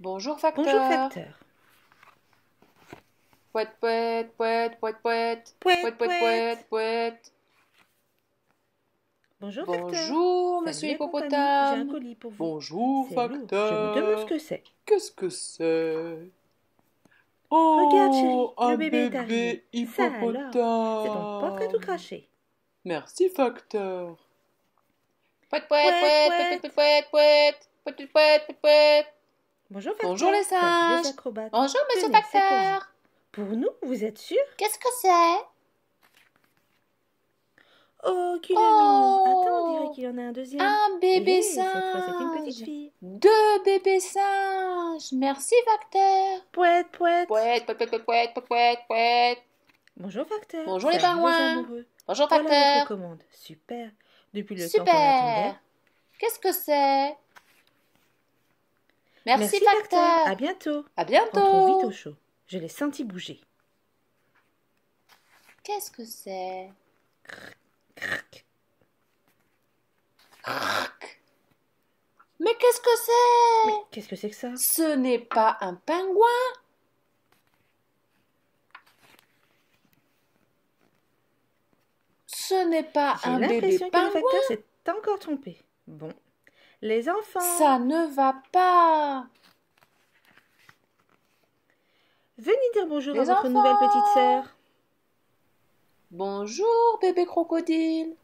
Bonjour Facteur. Bonjour Facteur. Pouet, pouet, pouet, pouet, pouet. Pouet, pouet, pouet, Bonjour, Facteur. Bonjour Monsieur Hippopotame. J'ai un colis pour vous. Bonjour Facteur. Je me demande ce que c'est. Qu'est-ce que c'est Oh, Regarde, chérie, un le bébé, bébé, hippopotame. C'est donc pas prêt tout craché. Merci Facteur. Pouet, pouet, pouet, pouet, pouet, pouet, pouet, pouet, Bonjour, Facteur. Bonjour les singes. Bonjour, monsieur Tenez, Facteur. Pour nous, vous êtes sûr Qu'est-ce que c'est Oh, qu'il est oh. mignon. Attends, on dirait qu'il y en a un deuxième. Un bébé oui, eh, singe. Cette fois, c'est une petite fille. Deux bébés singes. Merci, Facteur. Pouette, pouette. Pouette, pouette, pouette, pouette, pouette, Bonjour, Facteur. Bonjour les parois. Bonjour, Facteur. Voilà votre commande. Super. Depuis le temps qu'on attendait. Qu'est-ce que c'est Merci, Merci À bientôt. À bientôt. Entrons vite au chaud. Je l'ai senti bouger. Qu'est-ce que c'est Mais qu'est-ce que c'est qu'est-ce que c'est que ça Ce n'est pas un pingouin Ce n'est pas un bébé pingouin J'ai l'impression que le facteur s'est encore trompé. Bon, les enfants. Ça ne va pas. Venez dire bonjour à votre nouvelle petite sœur. Bonjour, bébé crocodile.